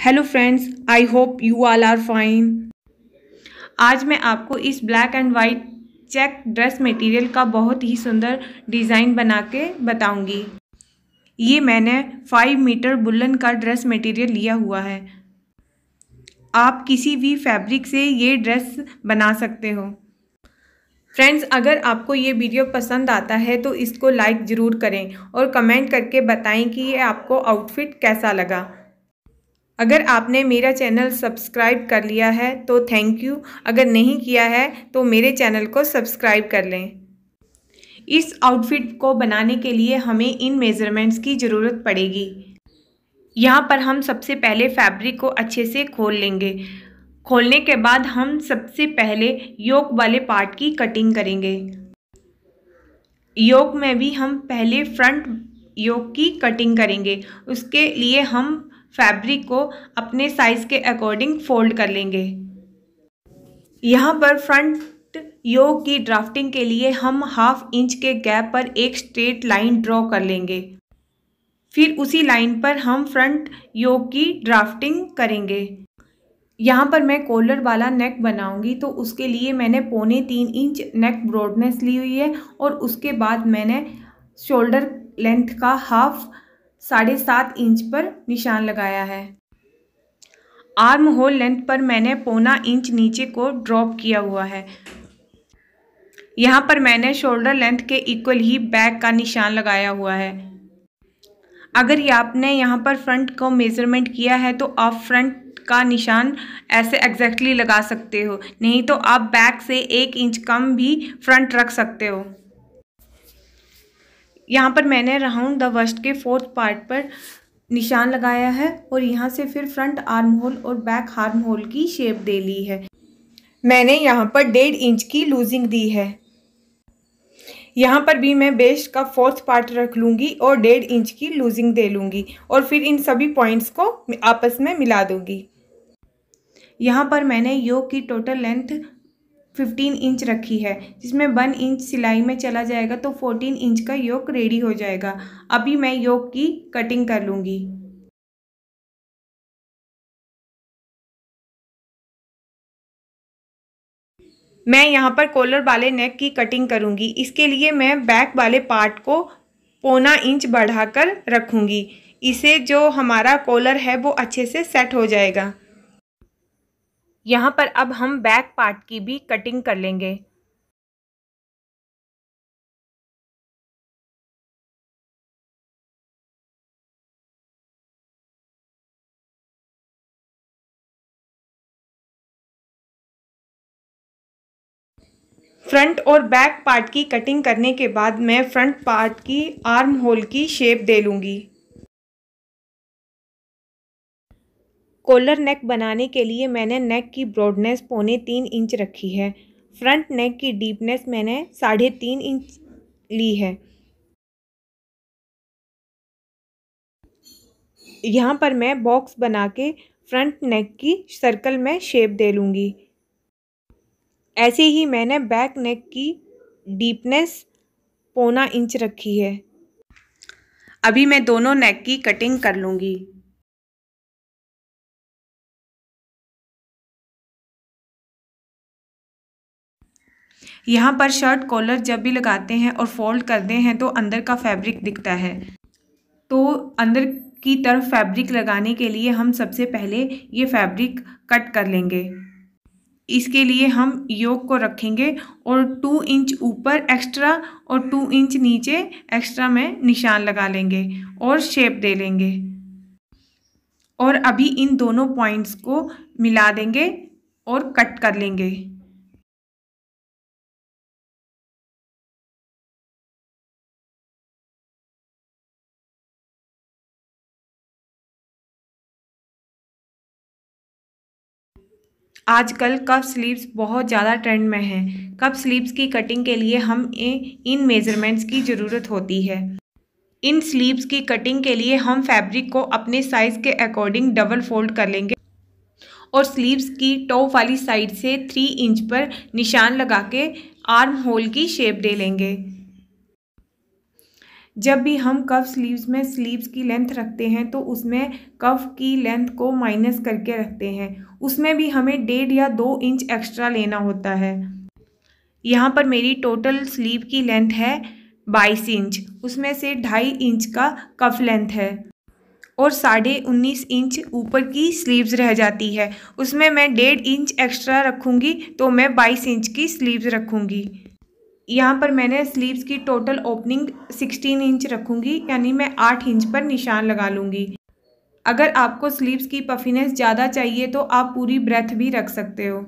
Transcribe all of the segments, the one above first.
hello friends I hope you all are fine आज मैं आपको इस black and white check dress material का बहुत ही सुंदर डिज़ाइन बना के बताऊँगी ये मैंने फाइव मीटर बुलन का ड्रेस मटेरियल लिया हुआ है आप किसी भी फैब्रिक से ये ड्रेस बना सकते हो फ्रेंड्स अगर आपको ये वीडियो पसंद आता है तो इसको लाइक ज़रूर करें और कमेंट करके बताएं कि ये आपको आउटफिट कैसा लगा अगर आपने मेरा चैनल सब्सक्राइब कर लिया है तो थैंक यू अगर नहीं किया है तो मेरे चैनल को सब्सक्राइब कर लें इस आउटफिट को बनाने के लिए हमें इन मेज़रमेंट्स की ज़रूरत पड़ेगी यहाँ पर हम सबसे पहले फैब्रिक को अच्छे से खोल लेंगे खोलने के बाद हम सबसे पहले योक वाले पार्ट की कटिंग करेंगे योक में भी हम पहले फ्रंट योक की कटिंग करेंगे उसके लिए हम फैब्रिक को अपने साइज़ के अकॉर्डिंग फोल्ड कर लेंगे यहाँ पर फ्रंट योग की ड्राफ्टिंग के लिए हम हाफ इंच के गैप पर एक स्ट्रेट लाइन ड्रॉ कर लेंगे फिर उसी लाइन पर हम फ्रंट योग की ड्राफ्टिंग करेंगे यहाँ पर मैं कॉलर वाला नेक बनाऊंगी तो उसके लिए मैंने पौने तीन इंच नेक ब्रॉडनेस ली हुई है और उसके बाद मैंने शोल्डर लेंथ का हाफ साढ़े सात इंच पर निशान लगाया है आर्म होल लेंथ पर मैंने पौना इंच नीचे को ड्रॉप किया हुआ है यहाँ पर मैंने शोल्डर लेंथ के इक्वल ही बैक का निशान लगाया हुआ है अगर ये आपने यहाँ पर फ्रंट को मेज़रमेंट किया है तो आप फ्रंट का निशान ऐसे एग्जैक्टली लगा सकते हो नहीं तो आप बैक से एक इंच कम भी फ्रंट रख सकते हो यहाँ पर मैंने राउंड द वस्ट के फोर्थ पार्ट पर निशान लगाया है और यहाँ से फिर फ्रंट आर्म होल और बैक आर्म होल की शेप दे ली है मैंने यहाँ पर डेढ़ इंच की लूजिंग दी है यहाँ पर भी मैं बेस्ट का फोर्थ पार्ट रख लूँगी और डेढ़ इंच की लूजिंग दे लूँगी और फिर इन सभी पॉइंट्स को आपस में मिला दूँगी यहाँ पर मैंने योग की टोटल लेंथ फिफ्टीन इंच रखी है जिसमें वन इंच सिलाई में चला जाएगा तो फोर्टीन इंच का योग रेडी हो जाएगा अभी मैं योग की कटिंग कर लूँगी मैं यहाँ पर कॉलर वाले नेक की कटिंग करूँगी इसके लिए मैं बैक वाले पार्ट को पौना इंच बढ़ाकर रखूँगी इसे जो हमारा कॉलर है वो अच्छे से सेट हो जाएगा यहाँ पर अब हम बैक पार्ट की भी कटिंग कर लेंगे फ्रंट और बैक पार्ट की कटिंग करने के बाद मैं फ्रंट पार्ट की आर्म होल की शेप दे लूँगी कॉलर नेक बनाने के लिए मैंने नेक की ब्रॉडनेस पौने तीन इंच रखी है फ्रंट नेक की डीपनेस मैंने साढ़े तीन इंच ली है यहाँ पर मैं बॉक्स बना के फ्रंट नेक की सर्कल में शेप दे लूँगी ऐसे ही मैंने बैक नेक की डीपनेस पौना इंच रखी है अभी मैं दोनों नेक की कटिंग कर लूँगी यहाँ पर शर्ट कॉलर जब भी लगाते हैं और फोल्ड करते हैं तो अंदर का फैब्रिक दिखता है तो अंदर की तरफ फैब्रिक लगाने के लिए हम सबसे पहले ये फैब्रिक कट कर लेंगे इसके लिए हम योग को रखेंगे और टू इंच ऊपर एक्स्ट्रा और टू इंच नीचे एक्स्ट्रा में निशान लगा लेंगे और शेप दे लेंगे और अभी इन दोनों पॉइंट्स को मिला देंगे और कट कर लेंगे आजकल कप स्लीव्स बहुत ज़्यादा ट्रेंड में हैं कप स्लीव्स की कटिंग के लिए हम इन मेज़रमेंट्स की ज़रूरत होती है इन स्लीव्स की कटिंग के लिए हम फैब्रिक को अपने साइज़ के अकॉर्डिंग डबल फोल्ड कर लेंगे और स्लीव्स की टॉप वाली साइड से थ्री इंच पर निशान लगा के आर्म होल की शेप दे लेंगे जब भी हम कफ स्लीव्स में स्लीव्स की लेंथ रखते हैं तो उसमें कफ की लेंथ को माइनस करके रखते हैं उसमें भी हमें डेढ़ या दो इंच एक्स्ट्रा लेना होता है यहाँ पर मेरी टोटल स्लीव की लेंथ है बाईस इंच उसमें से ढाई इंच का कफ लेंथ है और साढ़े उन्नीस इंच ऊपर की स्लीव्स रह जाती है उसमें मैं डेढ़ इंच एक्स्ट्रा रखूँगी तो मैं बाईस इंच की स्लीव्स रखूँगी यहाँ पर मैंने स्लीव्स की टोटल ओपनिंग 16 इंच रखूँगी यानी मैं 8 इंच पर निशान लगा लूँगी अगर आपको स्लीव्स की पफिनेस ज़्यादा चाहिए तो आप पूरी ब्रेथ भी रख सकते हो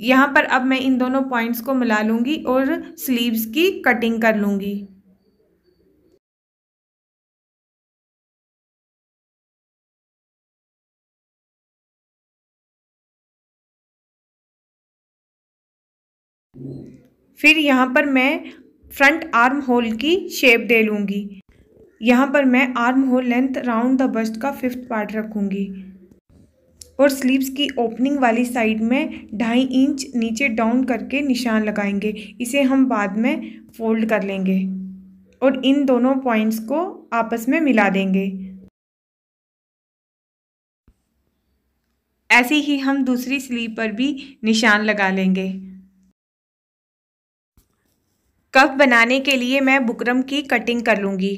यहाँ पर अब मैं इन दोनों पॉइंट्स को मिला लूँगी और स्लीव्स की कटिंग कर लूँगी फिर यहाँ पर मैं फ्रंट आर्म होल की शेप दे लूँगी यहाँ पर मैं arm hole length round the bust का फिफ्थ पार्ट रखूँगी और स्लीव्स की ओपनिंग वाली साइड में ढाई इंच नीचे डाउन करके निशान लगाएंगे इसे हम बाद में फोल्ड कर लेंगे और इन दोनों पॉइंट्स को आपस में मिला देंगे ऐसे ही हम दूसरी स्लीव पर भी निशान लगा लेंगे कफ बनाने के लिए मैं बुकरम की कटिंग कर लूँगी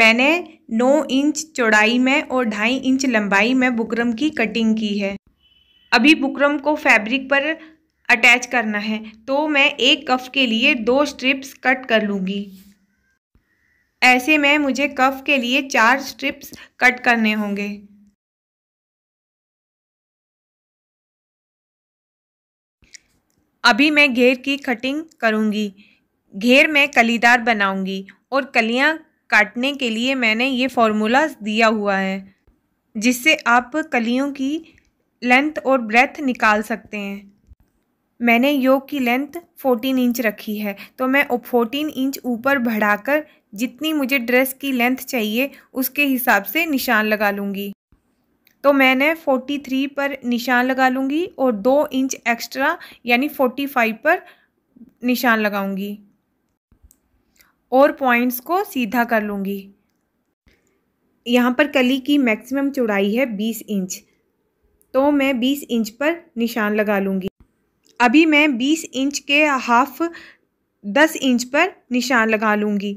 मैंने नौ इंच चौड़ाई में और ढाई इंच लंबाई में बुकरम की कटिंग की है अभी बुकरम को फैब्रिक पर अटैच करना है तो मैं एक कफ के लिए दो स्ट्रिप्स कट कर लूँगी ऐसे में मुझे कफ के लिए चार स्ट्रिप्स कट करने होंगे अभी मैं घेर की कटिंग करूँगी घेर मैं कलीदार बनाऊंगी और कलियां काटने के लिए मैंने ये फॉर्मूला दिया हुआ है जिससे आप कलियों की लेंथ और ब्रेथ निकाल सकते हैं मैंने योग की लेंथ फोर्टीन इंच रखी है तो मैं फोर्टीन इंच ऊपर बढ़ाकर जितनी मुझे ड्रेस की लेंथ चाहिए उसके हिसाब से निशान लगा लूँगी तो मैंने फोर्टी थ्री पर निशान लगा लूँगी और दो इंच एक्स्ट्रा यानी फोर्टी फाइव पर निशान लगाऊँगी और पॉइंट्स को सीधा कर लूँगी यहाँ पर कली की मैक्सिमम चौड़ाई है बीस इंच तो मैं बीस इंच पर निशान लगा लूँगी अभी मैं बीस इंच के हाफ दस इंच पर निशान लगा लूँगी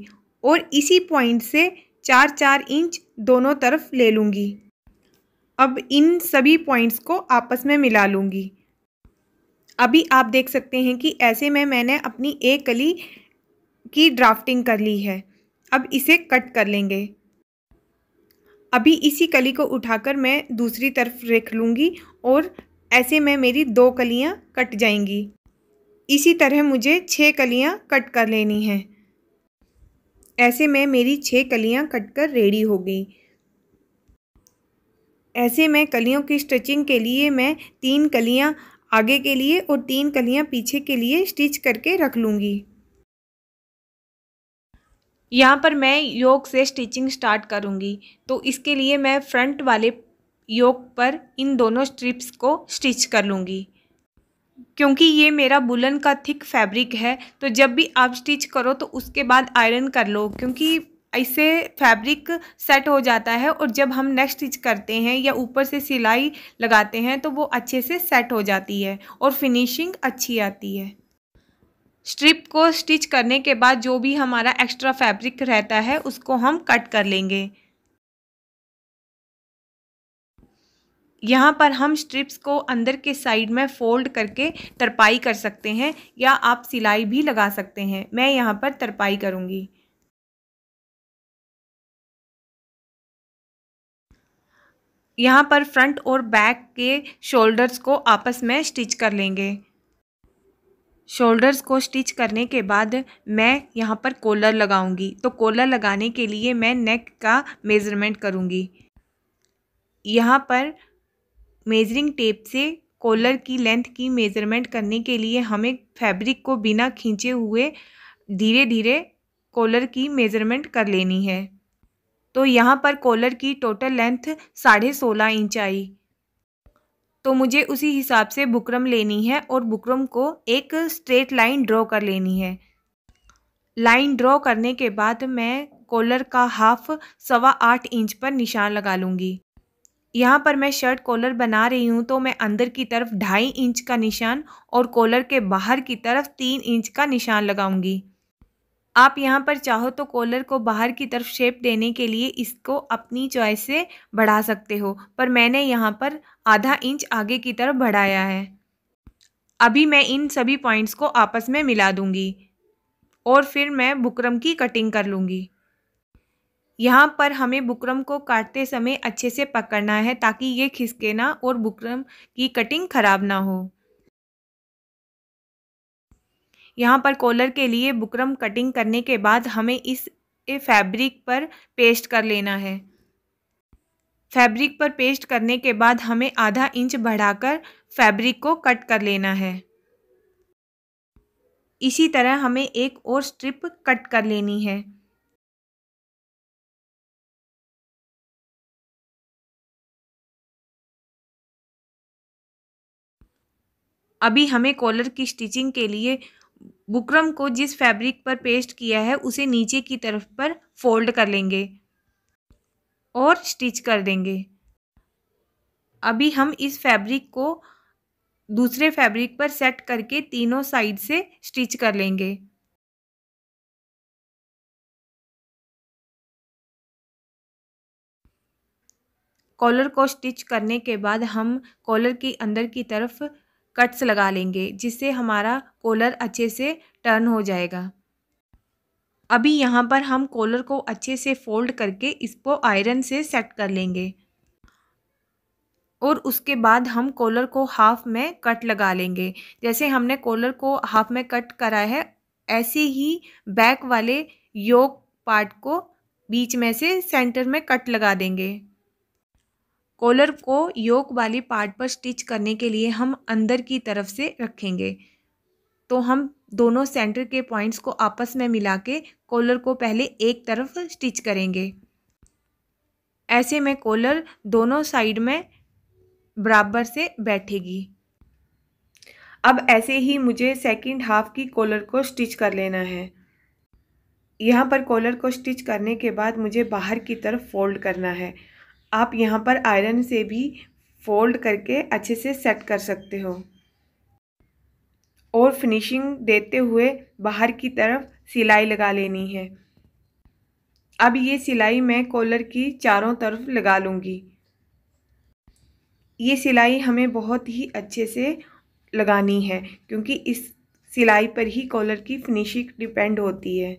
और इसी पॉइंट से चार चार इंच दोनों तरफ ले लूँगी अब इन सभी पॉइंट्स को आपस में मिला लूँगी अभी आप देख सकते हैं कि ऐसे में मैंने अपनी एक कली की ड्राफ्टिंग कर ली है अब इसे कट कर लेंगे अभी इसी कली को उठाकर मैं दूसरी तरफ रख लूँगी और ऐसे में मेरी दो कलियाँ कट जाएंगी इसी तरह मुझे छः कलियाँ कट कर लेनी हैं ऐसे में मेरी छः कलियाँ कट कर रेडी हो गई ऐसे में कलियों की स्टिचिंग के लिए मैं तीन कलियाँ आगे के लिए और तीन कलियाँ पीछे के लिए स्टिच करके रख लूँगी यहाँ पर मैं योग से स्टिचिंग स्टार्ट करूँगी तो इसके लिए मैं फ्रंट वाले योग पर इन दोनों स्ट्रिप्स को स्टिच कर लूँगी क्योंकि ये मेरा बुलन का थिक फैब्रिक है तो जब भी आप स्टिच करो तो उसके बाद आयरन कर लो क्योंकि ऐसे फैब्रिक सेट हो जाता है और जब हम नेक्स्ट स्टिच करते हैं या ऊपर से सिलाई लगाते हैं तो वो अच्छे से सेट हो जाती है और फिनिशिंग अच्छी आती है स्ट्रिप को स्टिच करने के बाद जो भी हमारा एक्स्ट्रा फैब्रिक रहता है उसको हम कट कर लेंगे यहाँ पर हम स्ट्रिप्स को अंदर के साइड में फोल्ड करके तरपाई कर सकते हैं या आप सिलाई भी लगा सकते हैं मैं यहाँ पर तरपाई करूँगी यहाँ पर फ्रंट और बैक के शोल्डर्स को आपस में स्टिच कर लेंगे शोल्डर्स को स्टिच करने के बाद मैं यहाँ पर कोलर लगाऊंगी तो कोलर लगाने के लिए मैं नेक का मेज़रमेंट करूँगी यहाँ पर मेजरिंग टेप से कोलर की लेंथ की मेज़रमेंट करने के लिए हमें फैब्रिक को बिना खींचे हुए धीरे धीरे कोलर की मेज़रमेंट कर लेनी है तो यहाँ पर कोलर की टोटल लेंथ साढ़े सोलह इंच आई तो मुझे उसी हिसाब से बुकरम लेनी है और बुकरम को एक स्ट्रेट लाइन ड्रॉ कर लेनी है लाइन ड्रॉ करने के बाद मैं कॉलर का हाफ सवा आठ इंच पर निशान लगा लूँगी यहाँ पर मैं शर्ट कॉलर बना रही हूँ तो मैं अंदर की तरफ ढाई इंच का निशान और कॉलर के बाहर की तरफ तीन इंच का निशान लगाऊंगी आप यहाँ पर चाहो तो कॉलर को बाहर की तरफ शेप देने के लिए इसको अपनी चॉइस से बढ़ा सकते हो पर मैंने यहाँ पर आधा इंच आगे की तरफ बढ़ाया है अभी मैं इन सभी पॉइंट्स को आपस में मिला दूँगी और फिर मैं बुकरम की कटिंग कर लूँगी यहाँ पर हमें बुकरम को काटते समय अच्छे से पकड़ना है ताकि ये खिसके ना और बुकरम की कटिंग ख़राब ना हो यहाँ पर कॉलर के लिए बुकरम कटिंग करने के बाद हमें इस फैब्रिक पर पेस्ट कर लेना है फैब्रिक पर पेस्ट करने के बाद हमें आधा इंच बढ़ाकर फैब्रिक को कट कर लेना है इसी तरह हमें एक और स्ट्रिप कट कर लेनी है अभी हमें कॉलर की स्टिचिंग के लिए बुकरम को जिस फैब्रिक पर पेस्ट किया है उसे नीचे की तरफ पर फोल्ड कर लेंगे और स्टिच कर देंगे अभी हम इस फैब्रिक को दूसरे फैब्रिक पर सेट करके तीनों साइड से स्टिच कर लेंगे कॉलर को स्टिच करने के बाद हम कॉलर की अंदर की तरफ कट्स लगा लेंगे जिससे हमारा कॉलर अच्छे से टर्न हो जाएगा अभी यहाँ पर हम कॉलर को अच्छे से फोल्ड करके इसको आयरन से सेट कर लेंगे और उसके बाद हम कॉलर को हाफ में कट लगा लेंगे जैसे हमने कॉलर को हाफ में कट करा है ऐसे ही बैक वाले योग पार्ट को बीच में से सेंटर में कट लगा देंगे कॉलर को योक वाली पार्ट पर स्टिच करने के लिए हम अंदर की तरफ से रखेंगे तो हम दोनों सेंटर के पॉइंट्स को आपस में मिला के कॉलर को पहले एक तरफ स्टिच करेंगे ऐसे में कॉलर दोनों साइड में बराबर से बैठेगी अब ऐसे ही मुझे सेकंड हाफ की कॉलर को स्टिच कर लेना है यहाँ पर कॉलर को स्टिच करने के बाद मुझे बाहर की तरफ फोल्ड करना है आप यहाँ पर आयरन से भी फोल्ड करके अच्छे से सेट कर सकते हो और फिनिशिंग देते हुए बाहर की तरफ सिलाई लगा लेनी है अब ये सिलाई मैं कॉलर की चारों तरफ लगा लूँगी ये सिलाई हमें बहुत ही अच्छे से लगानी है क्योंकि इस सिलाई पर ही कॉलर की फिनिशिंग डिपेंड होती है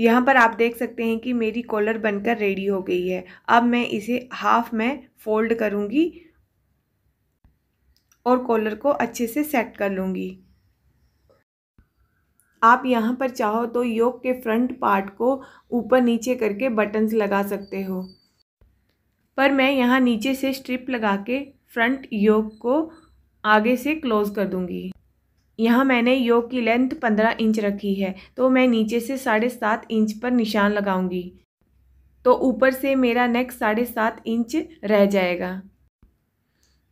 यहाँ पर आप देख सकते हैं कि मेरी कॉलर बनकर रेडी हो गई है अब मैं इसे हाफ में फ़ोल्ड करूँगी और कॉलर को अच्छे से सेट कर लूँगी आप यहाँ पर चाहो तो योग के फ्रंट पार्ट को ऊपर नीचे करके बटन्स लगा सकते हो पर मैं यहाँ नीचे से स्ट्रिप लगा के फ्रंट योग को आगे से क्लोज़ कर दूँगी यहाँ मैंने योग की लेंथ पंद्रह इंच रखी है तो मैं नीचे से साढ़े सात इंच पर निशान लगाऊंगी तो ऊपर से मेरा नेक साढ़े सात इंच रह जाएगा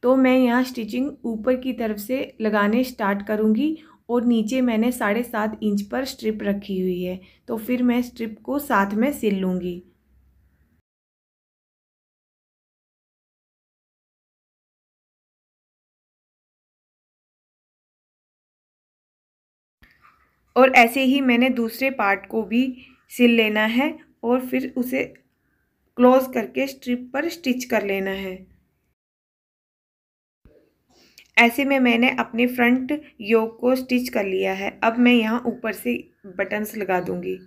तो मैं यहाँ स्टिचिंग ऊपर की तरफ से लगाने स्टार्ट करूँगी और नीचे मैंने साढ़े सात इंच पर स्ट्रिप रखी हुई है तो फिर मैं स्ट्रिप को साथ में सिल लूँगी और ऐसे ही मैंने दूसरे पार्ट को भी सिल लेना है और फिर उसे क्लोज़ करके स्ट्रिप पर स्टिच कर लेना है ऐसे में मैंने अपने फ्रंट योग को स्टिच कर लिया है अब मैं यहाँ ऊपर से बटन्स लगा दूँगी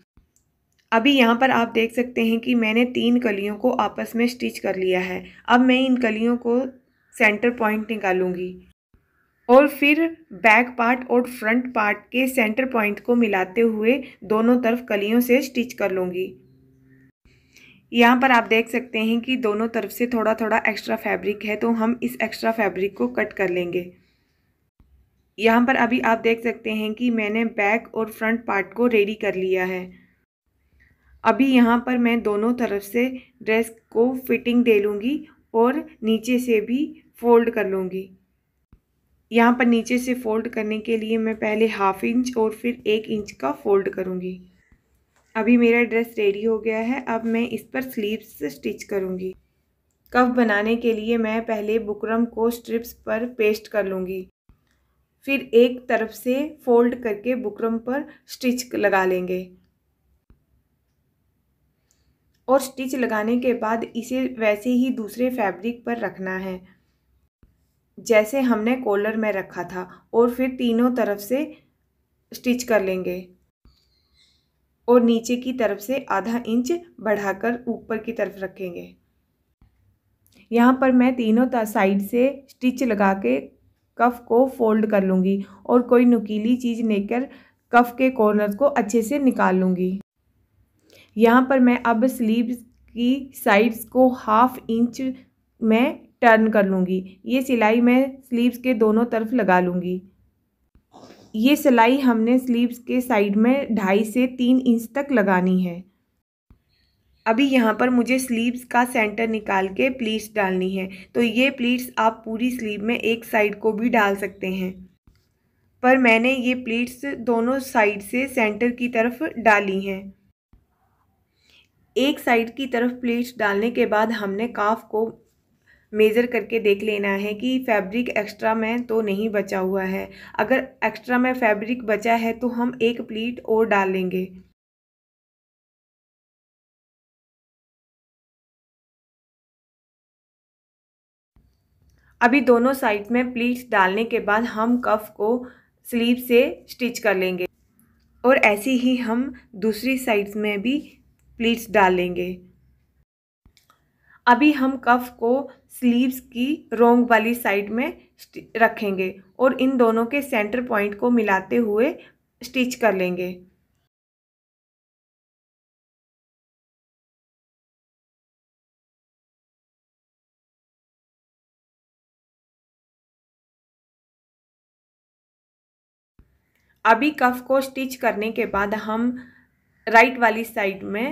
अभी यहाँ पर आप देख सकते हैं कि मैंने तीन कलियों को आपस में स्टिच कर लिया है अब मैं इन कलियों को सेंटर पॉइंट निकालूंगी और फिर बैक पार्ट और फ्रंट पार्ट के सेंटर पॉइंट को मिलाते हुए दोनों तरफ कलियों से स्टिच कर लूँगी यहाँ पर आप देख सकते हैं कि दोनों तरफ से थोड़ा थोड़ा एक्स्ट्रा फैब्रिक है तो हम इस एक्स्ट्रा फैब्रिक को कट कर लेंगे यहाँ पर अभी आप देख सकते हैं कि मैंने बैक और फ्रंट पार्ट को रेडी कर लिया है अभी यहाँ पर मैं दोनों तरफ से ड्रेस को फिटिंग दे लूँगी और नीचे से भी फोल्ड कर लूँगी यहाँ पर नीचे से फ़ोल्ड करने के लिए मैं पहले हाफ़ इंच और फिर एक इंच का फ़ोल्ड करूँगी अभी मेरा ड्रेस रेडी हो गया है अब मैं इस पर स्लीव्स स्टिच करूँगी कफ बनाने के लिए मैं पहले बुकरम को स्ट्रिप्स पर पेस्ट कर लूँगी फिर एक तरफ से फोल्ड करके बुकरम पर स्टिच लगा लेंगे और स्टिच लगाने के बाद इसे वैसे ही दूसरे फैब्रिक पर रखना है जैसे हमने कॉलर में रखा था और फिर तीनों तरफ से स्टिच कर लेंगे और नीचे की तरफ से आधा इंच बढ़ाकर ऊपर की तरफ रखेंगे यहाँ पर मैं तीनों साइड से स्टिच लगा के कफ को फोल्ड कर लूँगी और कोई नुकीली चीज़ लेकर कफ के कॉर्नर को अच्छे से निकाल लूँगी यहाँ पर मैं अब स्लीव्स की साइड्स को हाफ इंच में टर्न कर लूँगी ये सिलाई मैं स्लीव्स के दोनों तरफ लगा लूँगी ये सिलाई हमने स्लीव्स के साइड में ढाई से तीन इंच तक लगानी है अभी यहाँ पर मुझे स्लीव्स का सेंटर निकाल के प्लीट्स डालनी है तो ये प्लीट्स आप पूरी स्लीव में एक साइड को भी डाल सकते हैं पर मैंने ये प्लीट्स दोनों साइड से सेंटर की तरफ डाली हैं एक साइड की तरफ प्लीट्स डालने के बाद हमने काफ को मेज़र करके देख लेना है कि फैब्रिक एक्स्ट्रा में तो नहीं बचा हुआ है अगर एक्स्ट्रा में फैब्रिक बचा है तो हम एक प्लीट और डाल लेंगे अभी दोनों साइड में प्लीट्स डालने के बाद हम कफ को स्लीव से स्टिच कर लेंगे और ऐसे ही हम दूसरी साइड्स में भी प्लीट्स डालेंगे अभी हम कफ को स्लीव्स की रोंग वाली साइड में रखेंगे और इन दोनों के सेंटर पॉइंट को मिलाते हुए स्टिच कर लेंगे अभी कफ को स्टिच करने के बाद हम राइट वाली साइड में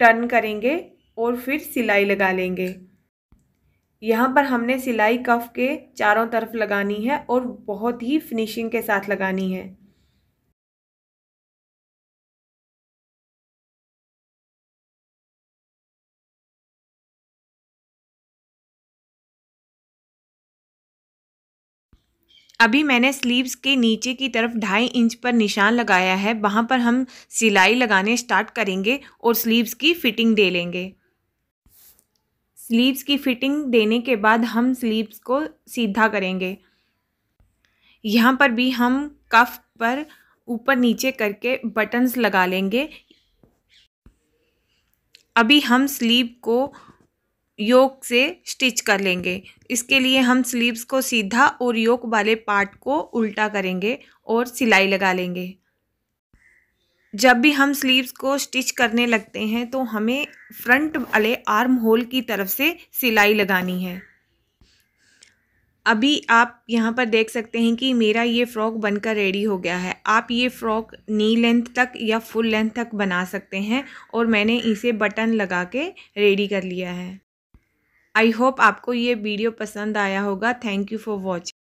टर्न करेंगे और फिर सिलाई लगा लेंगे यहाँ पर हमने सिलाई कफ के चारों तरफ लगानी है और बहुत ही फिनिशिंग के साथ लगानी है अभी मैंने स्लीव्स के नीचे की तरफ ढाई इंच पर निशान लगाया है वहाँ पर हम सिलाई लगाने स्टार्ट करेंगे और स्लीव्स की फिटिंग दे लेंगे स्लीव्स की फिटिंग देने के बाद हम स्लीव्स को सीधा करेंगे यहाँ पर भी हम कफ पर ऊपर नीचे करके बटन्स लगा लेंगे अभी हम स्लीव को योग से स्टिच कर लेंगे इसके लिए हम स्लीव्स को सीधा और योग वाले पार्ट को उल्टा करेंगे और सिलाई लगा लेंगे जब भी हम स्लीव्स को स्टिच करने लगते हैं तो हमें फ्रंट वाले आर्म होल की तरफ से सिलाई लगानी है अभी आप यहाँ पर देख सकते हैं कि मेरा ये फ़्रॉक बनकर रेडी हो गया है आप ये फ़्रॉक नी लेंथ तक या फुल लेंथ तक बना सकते हैं और मैंने इसे बटन लगा के रेडी कर लिया है आई होप आपको ये वीडियो पसंद आया होगा थैंक यू फॉर वॉचिंग